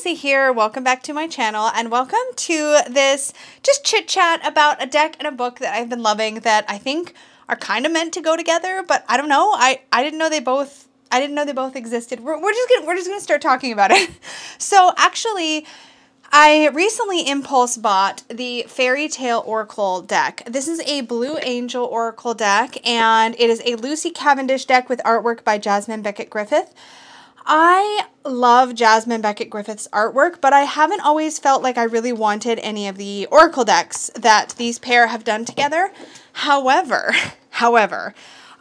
Tracy here. Welcome back to my channel and welcome to this just chit chat about a deck and a book that I've been loving that I think are kind of meant to go together, but I don't know. I, I didn't know they both I didn't know they both existed. We're, we're just gonna we're just gonna start talking about it. so actually, I recently impulse bought the Fairy Tale Oracle deck. This is a Blue Angel Oracle deck, and it is a Lucy Cavendish deck with artwork by Jasmine Beckett Griffith. I love Jasmine Beckett Griffith's artwork, but I haven't always felt like I really wanted any of the Oracle decks that these pair have done together. However, however,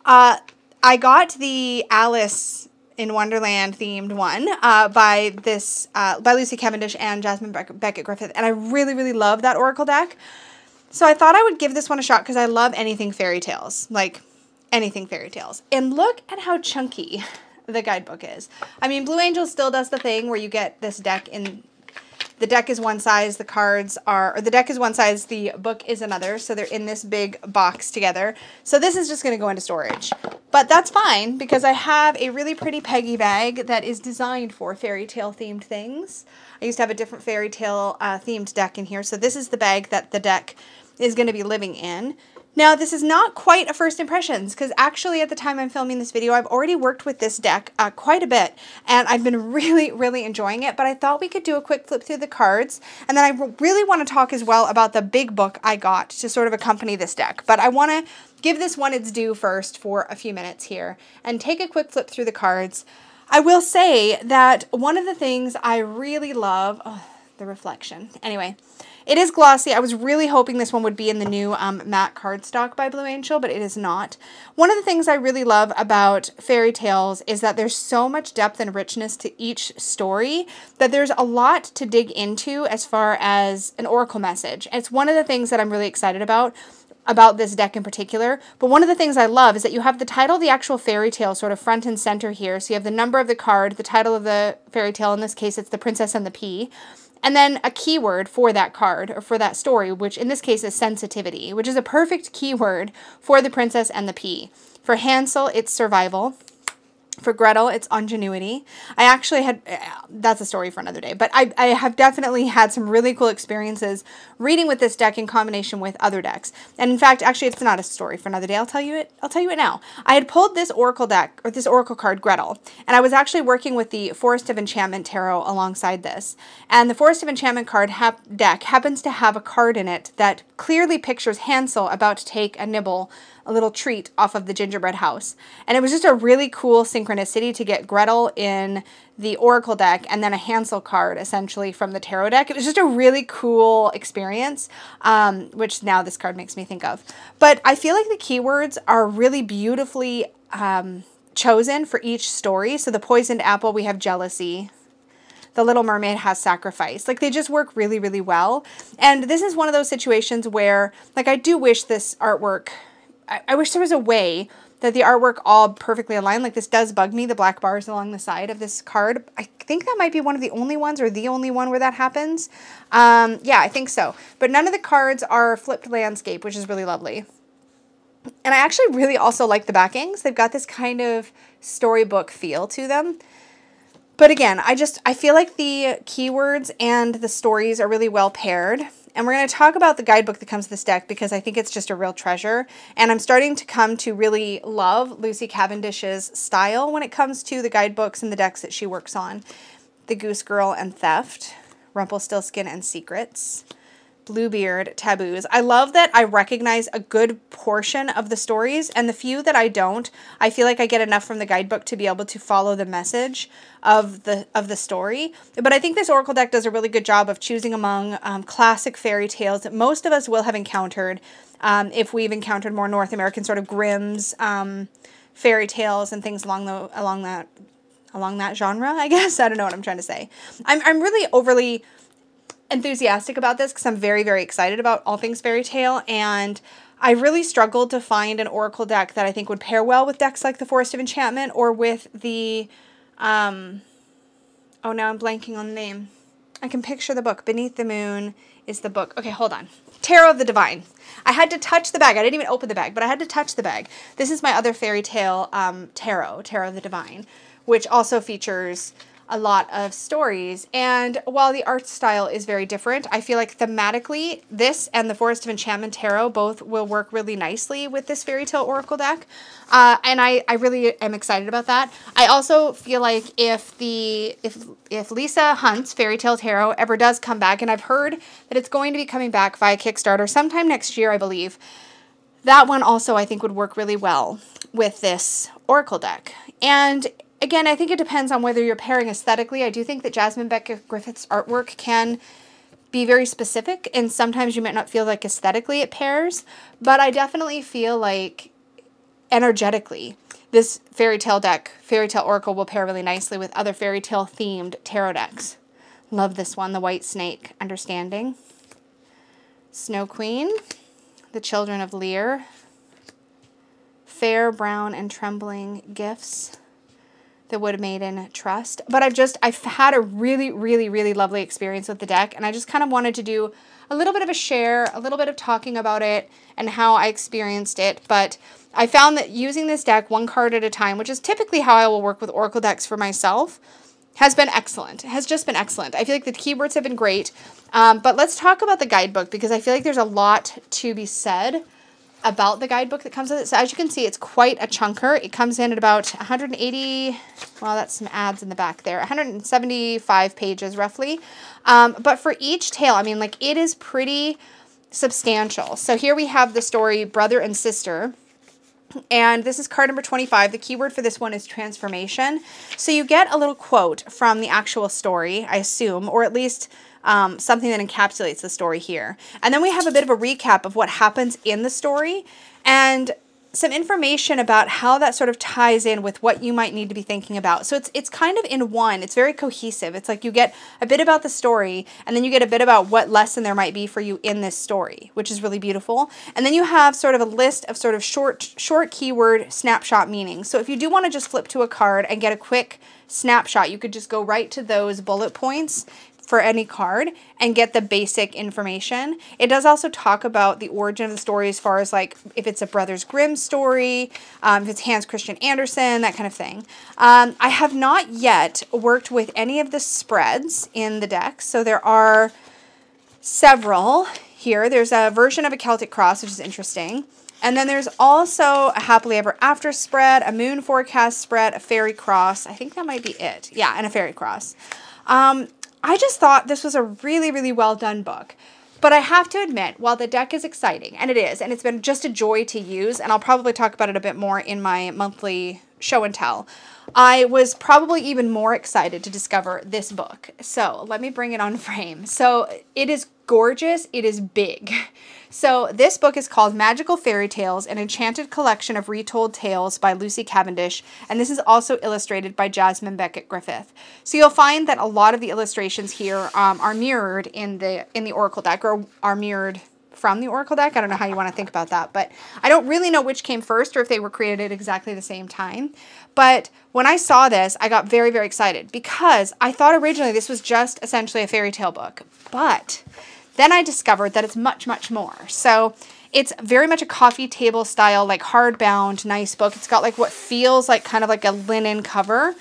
uh, I got the Alice in Wonderland themed one uh, by this uh, by Lucy Cavendish and Jasmine Beck Beckett Griffith, and I really really love that Oracle deck. So I thought I would give this one a shot because I love anything fairy tales, like anything fairy tales. And look at how chunky the guidebook is. I mean, Blue Angel still does the thing where you get this deck in the deck is one size, the cards are, or the deck is one size, the book is another. So they're in this big box together. So this is just going to go into storage. But that's fine because I have a really pretty Peggy bag that is designed for fairy tale themed things. I used to have a different fairy tale uh, themed deck in here. So this is the bag that the deck is going to be living in. Now, this is not quite a first impressions because actually at the time I'm filming this video, I've already worked with this deck uh, quite a bit and I've been really, really enjoying it, but I thought we could do a quick flip through the cards. And then I really want to talk as well about the big book I got to sort of accompany this deck, but I want to give this one its due first for a few minutes here and take a quick flip through the cards. I will say that one of the things I really love, oh, the reflection. Anyway, it is glossy. I was really hoping this one would be in the new um, matte cardstock by Blue Angel, but it is not. One of the things I really love about fairy tales is that there's so much depth and richness to each story that there's a lot to dig into as far as an oracle message. It's one of the things that I'm really excited about about this deck in particular. But one of the things I love is that you have the title the actual fairy tale sort of front and center here. So you have the number of the card, the title of the fairy tale, in this case it's The Princess and the Pea and then a keyword for that card or for that story, which in this case is sensitivity, which is a perfect keyword for the princess and the pea. For Hansel, it's survival. For Gretel, it's ingenuity. I actually had, eh, that's a story for another day, but I, I have definitely had some really cool experiences reading with this deck in combination with other decks. And in fact, actually, it's not a story for another day. I'll tell you it, I'll tell you it now. I had pulled this Oracle deck, or this Oracle card, Gretel, and I was actually working with the Forest of Enchantment tarot alongside this. And the Forest of Enchantment card hap deck happens to have a card in it that clearly pictures Hansel about to take a nibble a little treat off of the gingerbread house. And it was just a really cool synchronicity to get Gretel in the Oracle deck and then a Hansel card essentially from the Tarot deck. It was just a really cool experience, um, which now this card makes me think of. But I feel like the keywords are really beautifully um, chosen for each story. So the Poisoned Apple, we have Jealousy. The Little Mermaid has sacrifice. Like they just work really, really well. And this is one of those situations where, like, I do wish this artwork I, I wish there was a way that the artwork all perfectly aligned. Like this does bug me, the black bars along the side of this card. I think that might be one of the only ones or the only one where that happens. Um, yeah, I think so. But none of the cards are flipped landscape, which is really lovely. And I actually really also like the backings. They've got this kind of storybook feel to them. But again, I just, I feel like the keywords and the stories are really well paired. And we're going to talk about the guidebook that comes with this deck because I think it's just a real treasure. And I'm starting to come to really love Lucy Cavendish's style when it comes to the guidebooks and the decks that she works on. The Goose Girl and Theft, Rumpelstiltskin and Secrets, Bluebeard taboos. I love that I recognize a good portion of the stories, and the few that I don't, I feel like I get enough from the guidebook to be able to follow the message of the of the story. But I think this oracle deck does a really good job of choosing among um, classic fairy tales that most of us will have encountered um, if we've encountered more North American sort of Grimm's um, fairy tales and things along the along that along that genre. I guess I don't know what I'm trying to say. I'm I'm really overly enthusiastic about this because I'm very, very excited about all things fairy tale. And I really struggled to find an oracle deck that I think would pair well with decks like the Forest of Enchantment or with the. Um, oh, now I'm blanking on the name. I can picture the book. Beneath the Moon is the book. Okay, hold on. Tarot of the Divine. I had to touch the bag. I didn't even open the bag, but I had to touch the bag. This is my other fairy tale um, tarot, Tarot of the Divine, which also features a lot of stories. And while the art style is very different, I feel like thematically, this and the Forest of Enchantment Tarot both will work really nicely with this Fairy Tale Oracle deck. Uh, and I, I really am excited about that. I also feel like if the if if Lisa Hunt's Fairy Tale Tarot ever does come back, and I've heard that it's going to be coming back via Kickstarter sometime next year, I believe. That one also I think would work really well with this Oracle deck. And again, I think it depends on whether you're pairing aesthetically. I do think that Jasmine Becker Griffith's artwork can be very specific, and sometimes you might not feel like aesthetically it pairs, but I definitely feel like energetically this fairy tale deck, fairy tale oracle, will pair really nicely with other fairy tale themed tarot decks. Love this one, the White Snake, Understanding, Snow Queen, the Children of Lear, Fair, Brown, and Trembling Gifts the Wood Maiden Trust. But I've just, I've had a really, really, really lovely experience with the deck. And I just kind of wanted to do a little bit of a share, a little bit of talking about it and how I experienced it. But I found that using this deck one card at a time, which is typically how I will work with Oracle decks for myself, has been excellent. It has just been excellent. I feel like the keywords have been great. Um, but let's talk about the guidebook because I feel like there's a lot to be said about the guidebook that comes with it. So as you can see, it's quite a chunker. It comes in at about 180, well, that's some ads in the back there, 175 pages roughly. Um, but for each tale, I mean, like it is pretty substantial. So here we have the story Brother and Sister. And this is card number 25. The keyword for this one is transformation. So you get a little quote from the actual story, I assume, or at least – um, something that encapsulates the story here. And then we have a bit of a recap of what happens in the story and some information about how that sort of ties in with what you might need to be thinking about. So it's it's kind of in one. It's very cohesive. It's like you get a bit about the story and then you get a bit about what lesson there might be for you in this story, which is really beautiful. And then you have sort of a list of sort of short short keyword snapshot meanings. So if you do want to just flip to a card and get a quick snapshot, you could just go right to those bullet points, for any card and get the basic information. It does also talk about the origin of the story as far as like if it's a Brothers Grimm story, um, if it's Hans Christian Andersen, that kind of thing. Um, I have not yet worked with any of the spreads in the deck, so there are several here. There's a version of a Celtic cross, which is interesting. And then there's also a happily ever after spread, a moon forecast spread, a fairy cross. I think that might be it. Yeah, and a fairy cross. Um, I just thought this was a really, really well done book. But I have to admit, while the deck is exciting, and it is, and it's been just a joy to use, and I'll probably talk about it a bit more in my monthly show and tell, I was probably even more excited to discover this book. So let me bring it on frame. So it is gorgeous, it is big. So, this book is called Magical Fairy Tales, an enchanted collection of retold tales by Lucy Cavendish, and this is also illustrated by Jasmine Beckett Griffith. So, you'll find that a lot of the illustrations here um, are mirrored in the in the Oracle deck or are mirrored from the Oracle deck. I don't know how you want to think about that, but I don't really know which came first or if they were created exactly the same time. But when I saw this, I got very, very excited because I thought originally this was just essentially a fairy tale book. But then I discovered that it's much, much more. So it's very much a coffee table style, like hardbound, nice book. It's got like what feels like kind of like a linen cover.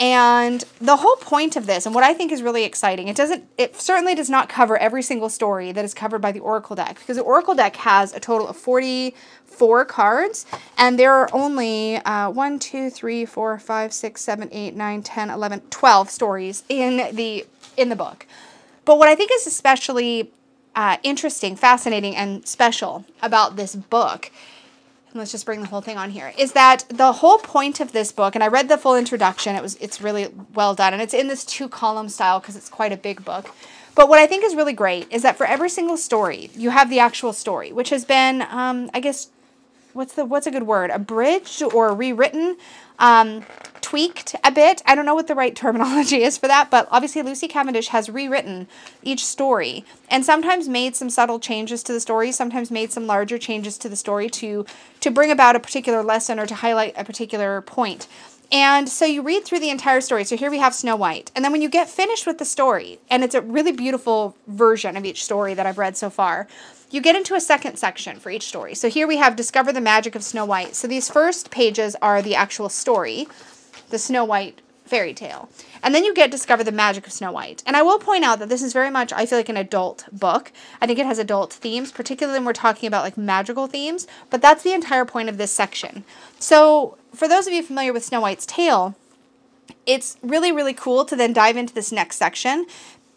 And the whole point of this, and what I think is really exciting, it doesn't, it certainly does not cover every single story that is covered by the Oracle deck, because the Oracle deck has a total of 44 cards, and there are only uh, 1, 2, 3, 4, 5, 6, 7, 8, 9, 10, 11, 12 stories in the, in the book. But what I think is especially uh, interesting, fascinating, and special about this book, and let's just bring the whole thing on here, is that the whole point of this book, and I read the full introduction, it was it's really well done, and it's in this two-column style because it's quite a big book. But what I think is really great is that for every single story, you have the actual story, which has been, um, I guess, what's the what's a good word abridged or rewritten um, tweaked a bit. I don't know what the right terminology is for that, but obviously Lucy Cavendish has rewritten each story and sometimes made some subtle changes to the story, sometimes made some larger changes to the story to to bring about a particular lesson or to highlight a particular point. And so you read through the entire story. So here we have Snow White. And then when you get finished with the story, and it's a really beautiful version of each story that I've read so far, you get into a second section for each story. So here we have Discover the Magic of Snow White. So these first pages are the actual story the Snow White fairy tale. And then you get Discover the Magic of Snow White. And I will point out that this is very much, I feel like, an adult book. I think it has adult themes, particularly when we're talking about like magical themes, but that's the entire point of this section. So, for those of you familiar with Snow White's tale, it's really, really cool to then dive into this next section.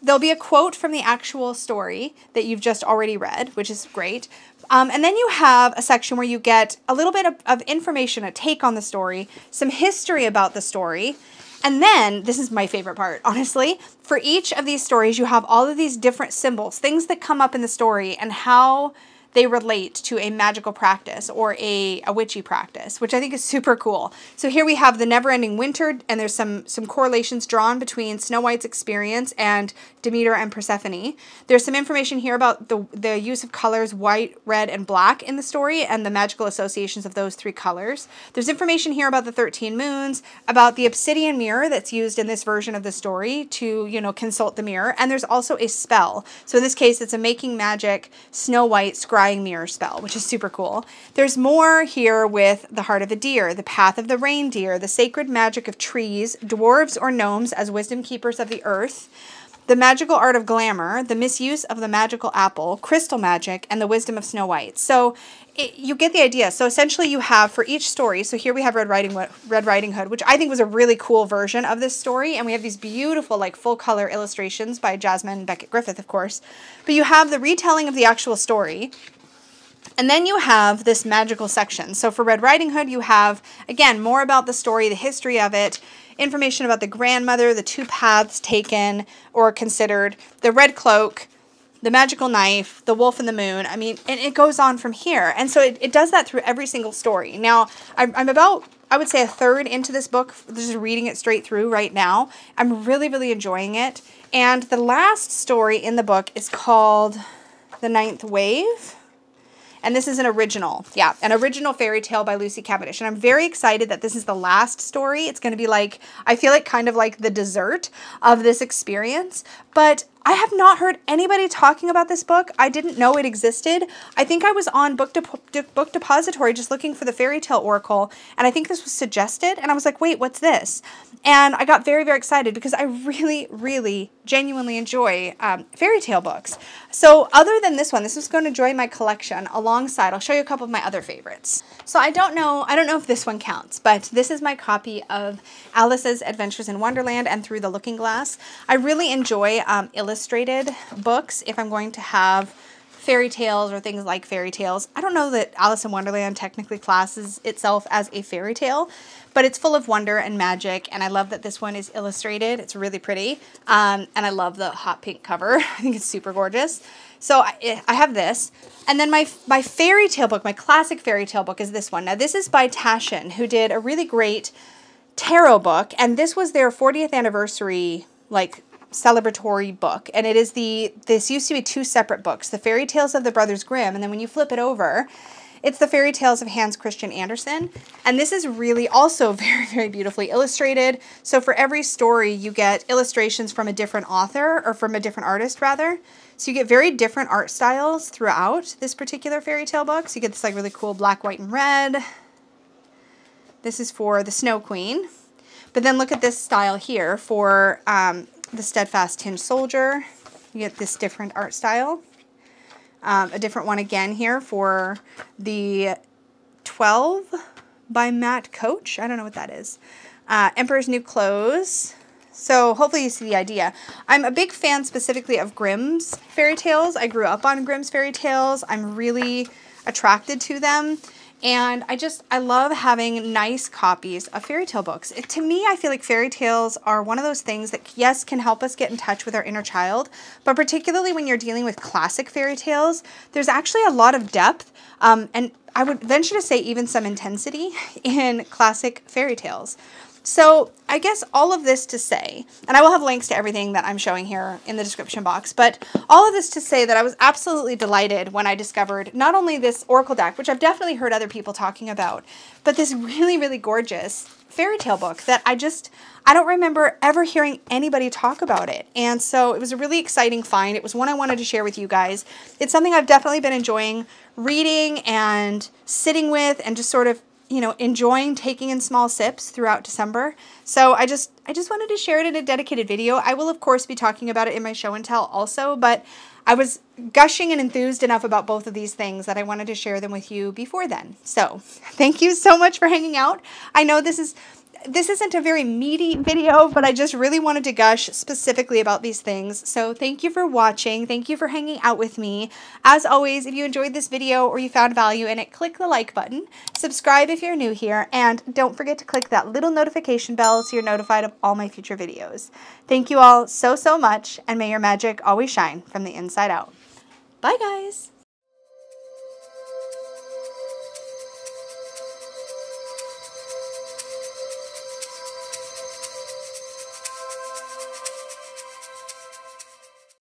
There'll be a quote from the actual story that you've just already read, which is great, um, and then you have a section where you get a little bit of, of information, a take on the story, some history about the story, and then, this is my favorite part, honestly, for each of these stories, you have all of these different symbols, things that come up in the story, and how they relate to a magical practice or a, a witchy practice, which I think is super cool. So here we have the never-ending winter, and there's some, some correlations drawn between Snow White's experience and Demeter and Persephone. There's some information here about the, the use of colors white, red, and black in the story and the magical associations of those three colors. There's information here about the 13 moons, about the obsidian mirror that's used in this version of the story to, you know, consult the mirror. And there's also a spell. So in this case, it's a making magic Snow White scribe scrying mirror spell, which is super cool. There's more here with the Heart of the Deer, the Path of the Reindeer, the Sacred Magic of Trees, Dwarves or Gnomes as Wisdom Keepers of the Earth, the Magical Art of Glamour, The Misuse of the Magical Apple, Crystal Magic, and The Wisdom of Snow White. So it, you get the idea. So essentially, you have for each story. So here we have Red Riding Red Riding Hood, which I think was a really cool version of this story, and we have these beautiful like full color illustrations by Jasmine Beckett Griffith, of course. But you have the retelling of the actual story. And then you have this magical section. So for Red Riding Hood, you have, again, more about the story, the history of it, information about the grandmother, the two paths taken or considered, the red cloak, the magical knife, the wolf and the moon. I mean, and it goes on from here. And so it, it does that through every single story. Now, I'm, I'm about, I would say, a third into this book, just reading it straight through right now. I'm really, really enjoying it. And the last story in the book is called The Ninth Wave. And this is an original. Yeah, an original fairy tale by Lucy Cavendish. And I'm very excited that this is the last story. It's going to be like, I feel like kind of like the dessert of this experience. But I have not heard anybody talking about this book. I didn't know it existed. I think I was on Book, De- book Depository just looking for the fairy tale oracle, and I think this was suggested. And I was like, wait, what's this? And I got very, very excited because I really, really, genuinely enjoy um, fairy tale books. So, other than this one, this is going to join my collection alongside. I'll show you a couple of my other favorites. So, I don't know, I don't know if this one counts, but this is my copy of Alice's Adventures in Wonderland and Through the Looking Glass. I really enjoy um, illustrating illustrated books if I'm going to have fairy tales or things like fairy tales. I don't know that Alice in Wonderland technically classes itself as a fairy tale, but it's full of wonder and magic, and I love that this one is illustrated. It's really pretty, um, and I love the hot pink cover. I think it's super gorgeous. So I, eh, I have this. And then my, my fairy tale book, my classic fairy tale book is this one. Now this is by Tashin, who did a really great tarot book, and this was their 40th anniversary like celebratory book. And it is the, this used to be two separate books, The Fairy Tales of the Brothers Grimm. And then when you flip it over, it's The Fairy Tales of Hans Christian Andersen. And this is really also very, very beautifully illustrated. So for every story, you get illustrations from a different author or from a different artist rather. So you get very different art styles throughout this particular fairy tale book. So you get this like really cool black, white, and red. This is for the Snow Queen. But then look at this style here for um, the Steadfast tin Soldier. You get this different art style. Um, a different one again here for the 12 by Matt Coach. I don't know what that is. Uh, Emperor's New Clothes. So hopefully you see the idea. I'm a big fan specifically of Grimm's fairy tales. I grew up on Grimm's fairy tales. I'm really attracted to them. And I just, I love having nice copies of fairy tale books. It, to me, I feel like fairy tales are one of those things that, yes, can help us get in touch with our inner child, but particularly when you're dealing with classic fairy tales, there's actually a lot of depth um, and I would venture to say even some intensity in classic fairy tales. So I guess all of this to say, and I will have links to everything that I'm showing here in the description box, but all of this to say that I was absolutely delighted when I discovered not only this Oracle deck, which I've definitely heard other people talking about, but this really, really gorgeous fairy tale book that I just, I don't remember ever hearing anybody talk about it. And so it was a really exciting find. It was one I wanted to share with you guys. It's something I've definitely been enjoying reading and sitting with and just sort of you know, enjoying taking in small sips throughout December. So I just I just wanted to share it in a dedicated video. I will of course be talking about it in my show and tell also, but I was gushing and enthused enough about both of these things that I wanted to share them with you before then. So, thank you so much for hanging out. I know this is this isn't a very meaty video, but I just really wanted to gush specifically about these things. So thank you for watching. Thank you for hanging out with me. As always, if you enjoyed this video or you found value in it, click the like button, subscribe if you're new here, and don't forget to click that little notification bell so you're notified of all my future videos. Thank you all so, so much, and may your magic always shine from the inside out. Bye, guys!